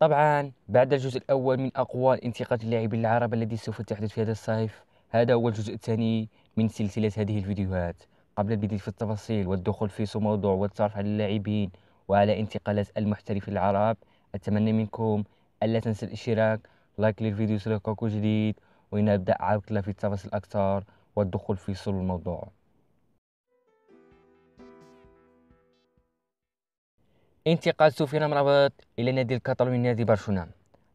طبعا بعد الجزء الأول من أقوال انتقاد اللاعبين العرب الذي سوف تحدث في هذا الصيف هذا هو الجزء الثاني من سلسلة هذه الفيديوهات قبل البدء في التفاصيل والدخول في موضوع والتعرف على اللاعبين وعلى انتقالات المحترفين العرب أتمنى منكم ألا تنسى الاشتراك لايك للفيديو سلوكوكو جديد ونبدأ عرض في التفاصيل أكثر والدخول في صلب الموضوع انتقال سفيان مرابط الى نادي الكتالوني نادي برشلونه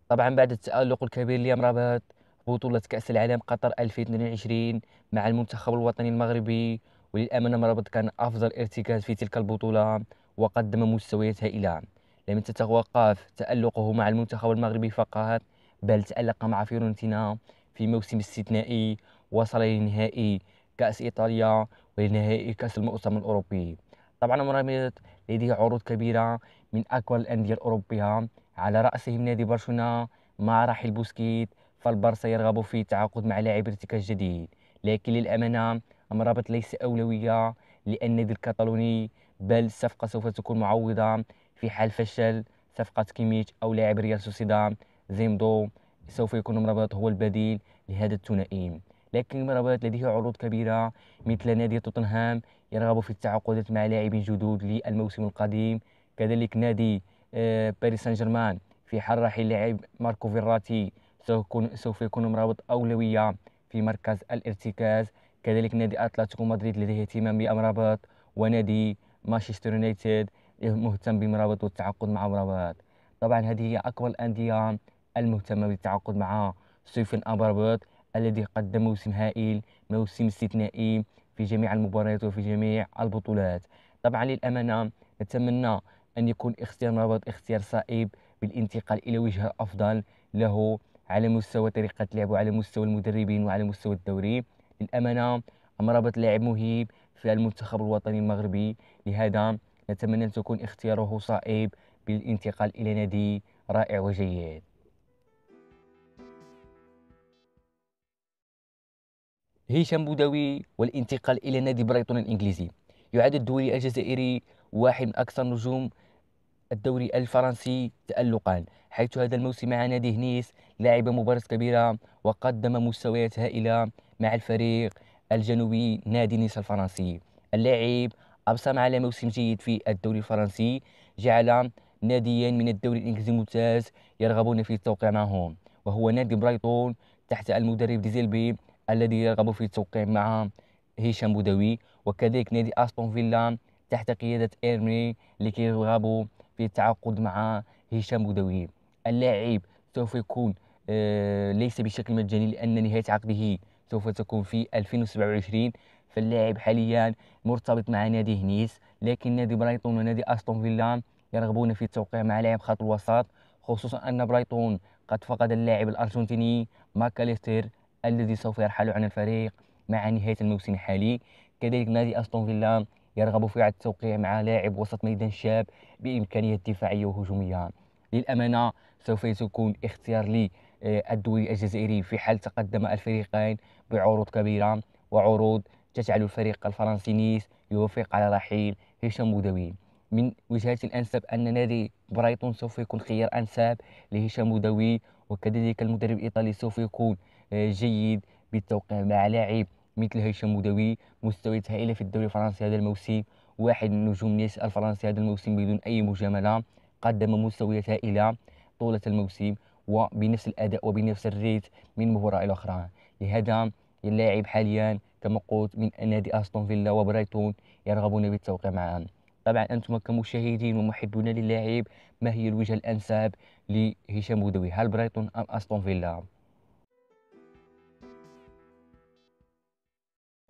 طبعا بعد التالق الكبير لمرابط بطولة كأس العالم قطر 2022 مع المنتخب الوطني المغربي وللأمانة مرابط كان أفضل ارتكاز في تلك البطولة وقدم مستويات هائلة لم تتوقف تألقه مع المنتخب المغربي فقط بل تألق مع فيورنتينا في موسم استثنائي وصل لنهائي كأس إيطاليا ولنهائي كأس المؤتمر الأوروبي طبعا مرمت لديه عروض كبيرة من أقوى الأندية الأوروبية على رأسهم نادي برشلونة مع رحيل بوسكيت فالبرسا يرغب في التعاقد مع لاعب ارتكاز جديد لكن للأمانة أمرابط ليس أولوية للنادي الكتالوني بل الصفقة سوف تكون معوضة في حال فشل صفقة كيميتش أو لاعب ريال سوسيدام زيمدو سوف يكون مرابط هو البديل لهذا الثنائي لكن مرابط لديه عروض كبيرة مثل نادي توتنهام يرغب في التعاقدات مع لاعبين جدد للموسم القادم كذلك نادي آه، باريس سان جيرمان في حال رحيل اللاعب ماركو فيراتي سوف يكون مرابط أولوية في مركز الارتكاز كذلك نادي أتلتيكو مدريد لديه اهتمام بأمرابط ونادي مانشستر يونايتد مهتم بمرابط والتعاقد مع مرابط طبعا هذه هي أكبر الأندية المهتمة بالتعاقد مع سيفن أمرابط الذي قدم موسم هائل موسم استثنائي في جميع المباريات وفي جميع البطولات طبعا للأمانة نتمنى أن يكون اختيار مرابط اختيار صائب بالانتقال إلى وجهة أفضل له على مستوى طريقة لعب وعلى مستوى المدربين وعلى مستوى الدوري للأمانة مرابط لاعب مهيب في المنتخب الوطني المغربي لهذا نتمنى أن تكون اختياره صائب بالانتقال إلى نادي رائع وجيد هشام بوداوي والانتقال إلى نادي بريطون الإنجليزي يعد الدوري الجزائري واحد من أكثر نجوم الدوري الفرنسي تألقا حيث هذا الموسم مع نادي هنيس لعب مباراة كبيرة وقدم مستويات هائلة مع الفريق الجنوبي نادي نيس الفرنسي اللاعب أبصم على موسم جيد في الدوري الفرنسي جعل ناديين من الدوري الإنجليزي الممتاز يرغبون في التوقيع معهم وهو نادي برايتون تحت المدرب ديزيلبي الذي يرغب في التوقيع مع هشام بودوي وكذلك نادي أستون فيلا تحت قيادة إيرمي لكي يرغبوا في التعاقد مع هشام بودوي اللاعب سوف يكون آه ليس بشكل مجاني لأن نهاية عقده سوف تكون في 2027 فاللاعب حاليا مرتبط مع نادي هنيس لكن نادي برايتون ونادي أستون فيلا يرغبون في التوقيع مع لاعب خط الوسط خصوصا أن برايتون قد فقد اللاعب الأرجنتيني ماكاليستر الذي سوف يرحل عن الفريق مع نهاية الموسم الحالي كذلك نادي أستون فيلا يرغب في إعادة التوقيع مع لاعب وسط ميدان شاب بامكانيه دفاعية وهجومية للأمانة سوف تكون اختيار لي آه، الدوري الجزائري في حال تقدم الفريقين بعروض كبيرة وعروض تجعل الفريق الفرنسي نيس يوافق على رحيل هشام بودوين من وجهة الأنسب أن نادي برايتون سوف يكون خيار أنسب لهشام مدوي وكذلك المدرب الإيطالي سوف يكون آه، جيد بالتوقيع مع لاعب مثل هشام مدوي مستويات هائلة في الدوري الفرنسي هذا الموسم واحد من نجوم نيس الفرنسي هذا الموسم بدون أي مجاملة قدم مستويات هائلة طولة الموسم وبنفس الأداء وبنفس الريت من مباراة إلى أخرى لهذا اللاعب حاليا كما قلت من نادي أستون فيلا وبرايتون يرغبون بالتوقيع معا طبعا انتم كمشاهدين ومحبون للاعب ما هي الوجهه الانسب لهشام بودوي هل برايتون ام استون فيلا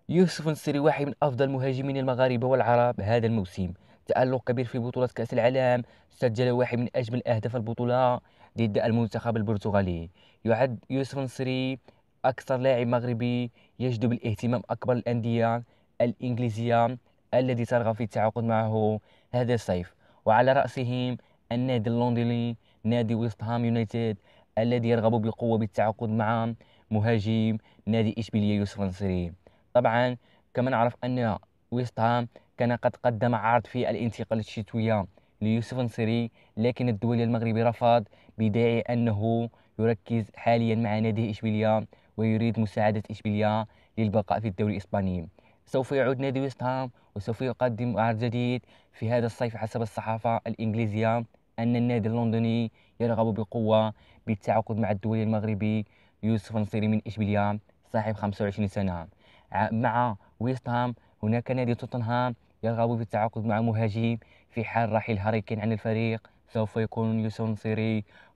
يوسف النصيري واحد من افضل مهاجمين المغاربه والعرب هذا الموسم تألق كبير في بطولة كأس العالم سجل واحد من أجمل أهداف البطولة ضد المنتخب البرتغالي يعد يوسف النصيري أكثر لاعب مغربي يجذب الاهتمام أكبر الأندية الإنجليزية الذي ترغب في التعاقد معه هذا الصيف وعلى رأسهم النادي اللندلي نادي ويست هام يونايتد الذي يرغب بقوة بالتعاقد مع مهاجم نادي إشبيلية يوسف النصيري طبعا كما نعرف أن ويست هام كان قد قدم عرض في الانتقال الشتوية ليوسف النصيري لكن الدولي المغربي رفض بداعي أنه يركز حاليا مع نادي إشبيلية ويريد مساعدة إشبيلية للبقاء في الدوري الإسباني سوف يعود نادي ويست هام وسوف يقدم عرض جديد في هذا الصيف حسب الصحافة الإنجليزية أن النادي اللندني يرغب بقوة بالتعاقد مع الدولي المغربي يوسف النصيري من إشبيلية صاحب 25 سنة مع ويست هام هناك نادي توتنهام يرغب بالتعاقد مع مهاجم في حال رحيل هاري كين عن الفريق سوف يكون يوسف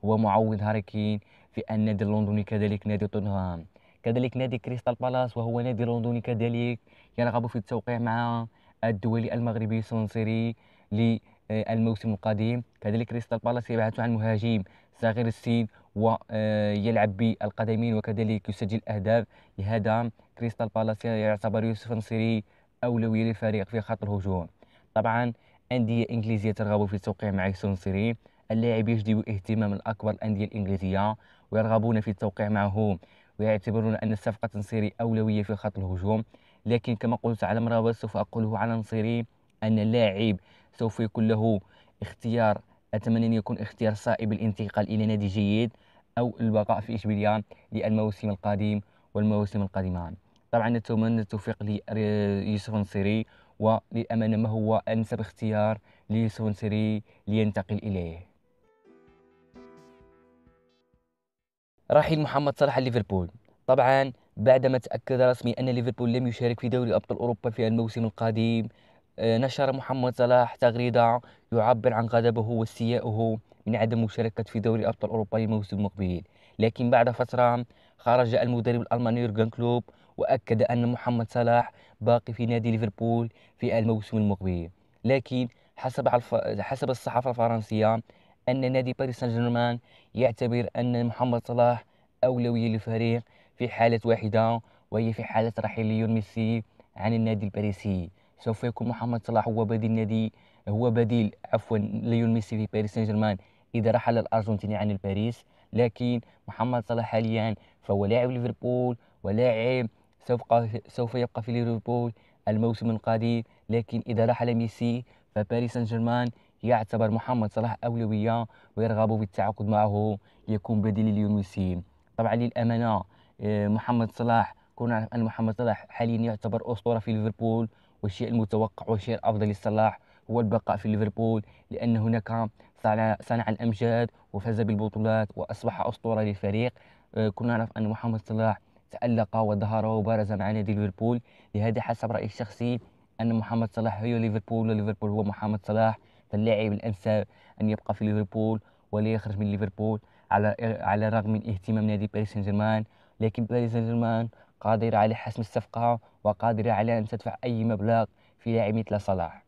هو معوض هاري كين في النادي اللندني كذلك نادي توتنهام كذلك نادي كريستال بالاس وهو نادي لندني كذلك يرغب في التوقيع مع الدولي المغربي سونسيري للموسم القادم كذلك كريستال بالاس يبحث عن مهاجم صغير السن ويلعب آه، بالقدمين وكذلك يسجل أهداف لهذا كريستال بالاس يعتبر يوسف نصيري أولوية للفريق في خط الهجوم طبعا أندية إنجليزية ترغب في التوقيع مع يوسف نصيري اللاعب يجذب اهتمام الأكبر الأندية الإنجليزية ويرغبون في التوقيع معه ويعتبرون أن الصفقة نصيري أولوية في خط الهجوم لكن كما قلت على مراوي سوف أقوله على نصيري أن اللاعب سوف يكون له اختيار أتمنى أن يكون اختيار صائب الانتقال إلى نادي جيد أو البقاء في إشبيلية للموسم القادم والمواسم القادمة طبعا نتمنى التوفيق ليوسف نصيري وللأمانة ما هو أنسب اختيار ليوسف نصيري لينتقل إليه رحيل محمد صلاح ليفربول طبعا بعدما تأكد رسمي أن ليفربول لم يشارك في دوري أبطال أوروبا في الموسم القادم آه، نشر محمد صلاح تغريدة يعبر عن غضبه واستيائه من عدم مشاركة في دوري أبطال أوروبا الموسم المقبل لكن بعد فترة خرج المدرب الألماني يورغن كلوب وأكد أن محمد صلاح باقي في نادي ليفربول في الموسم المقبل لكن حسب حسب الصحافة الفرنسية أن نادي باريس سان جيرمان يعتبر أن محمد صلاح أولوية للفريق في حالة واحدة وهي في حالة رحيل ليون ميسي عن النادي الباريسي سوف يكون محمد صلاح هو بديل نادي هو بديل عفوا ليون ميسي في باريس سان جيرمان إذا رحل الأرجنتيني عن الباريس لكن محمد صلاح حاليا فهو لاعب ليفربول ولاعب سوف سوف يبقى في ليفربول الموسم القادم لكن إذا رحل ميسي فباريس سان جيرمان يعتبر محمد صلاح أولوية ويرغب بالتعاقد معه ليكون بديل ليونسي طبعا للأمانة آه، محمد صلاح كنا نعرف أن محمد صلاح حاليا يعتبر أسطورة في ليفربول والشيء المتوقع والشيء الأفضل لصلاح هو البقاء في ليفربول لأن هناك صنع الأمجاد وفاز بالبطولات وأصبح أسطورة للفريق آه، كنا نعرف أن محمد صلاح تألق وظهر وبارز مع نادي ليفربول لهذا حسب رأيي الشخصي أن محمد صلاح هو ليفربول وليفربول هو محمد صلاح فاللاعب الأنسب أن يبقى في ليفربول ولا يخرج من ليفربول على على الرغم من اهتمام نادي باريس سان جيرمان لكن باريس سان جيرمان قادرة على حسم الصفقة وقادرة على أن تدفع أي مبلغ في لاعب مثل صلاح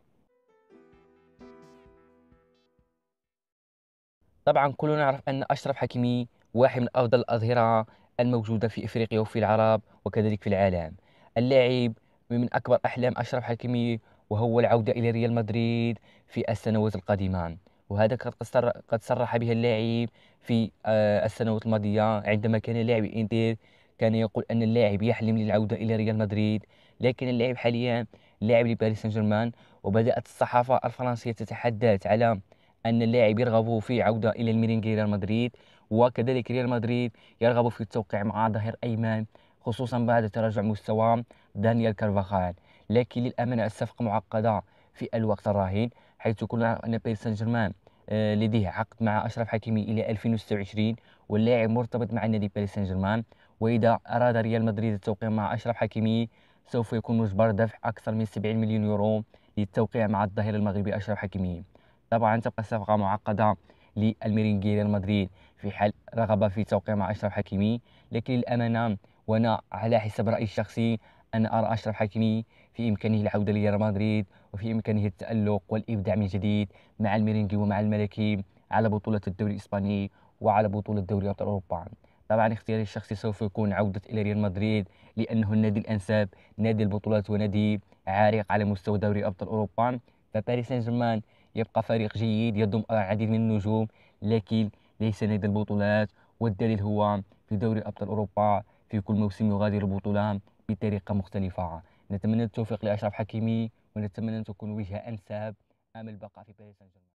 طبعا كلنا نعرف أن أشرف حكيمي واحد من أفضل الأظهرة الموجودة في إفريقيا وفي العرب وكذلك في العالم اللاعب ومن أكبر أحلام أشرف حكيمي وهو العودة إلى ريال مدريد في السنوات القادمة وهذا قد صرح بها اللاعب في آه، السنوات الماضية عندما كان لاعب إنتر كان يقول أن اللاعب يحلم للعودة إلى ريال مدريد لكن اللاعب حاليا لاعب لباريس سان جيرمان وبدأت الصحافة الفرنسية تتحدث على أن اللاعب يرغب في عودة إلى الميرينغي ريال مدريد وكذلك ريال مدريد يرغب في التوقيع مع ظهير أيمن خصوصا بعد تراجع مستواه دانيال كارفاخال لكن للأمانة الصفقة معقدة في الوقت الراهن حيث كنا أن باريس سان جيرمان آه، لديه عقد مع أشرف حكيمي إلى 2026 واللاعب مرتبط مع نادي باريس سان جيرمان وإذا أراد ريال مدريد التوقيع مع أشرف حكيمي سوف يكون مجبر دفع أكثر من 70 مليون يورو للتوقيع مع الظهير المغربي أشرف حكيمي طبعا تبقى الصفقة معقدة للميرينجي ريال مدريد في حال رغب في توقيع مع أشرف حكيمي لكن للأمانة وأنا على حسب رأيي الشخصي أن أرى أشرف حكيمي في إمكانه العودة لريال مدريد وفي إمكانه التألق والإبداع من جديد مع الميرينجي ومع الملكي على بطولة الدوري الإسباني وعلى بطولة دوري أبطال أوروبا طبعا اختياري الشخصي سوف يكون عودة إلى ريال مدريد لأنه النادي الأنسب نادي البطولات ونادي عريق على مستوى دوري أبطال أوروبا فباريس سان جيرمان يبقى فريق جيد يضم العديد من النجوم لكن ليس نادي البطولات والدليل هو في دوري أبطال أوروبا في كل موسم يغادر البطولة بطريقه مختلفه نتمنى التوفيق لاشرف حكيمي ونتمنى ان تكون وجهة انسب امل البقاء في باريس سان جيرمان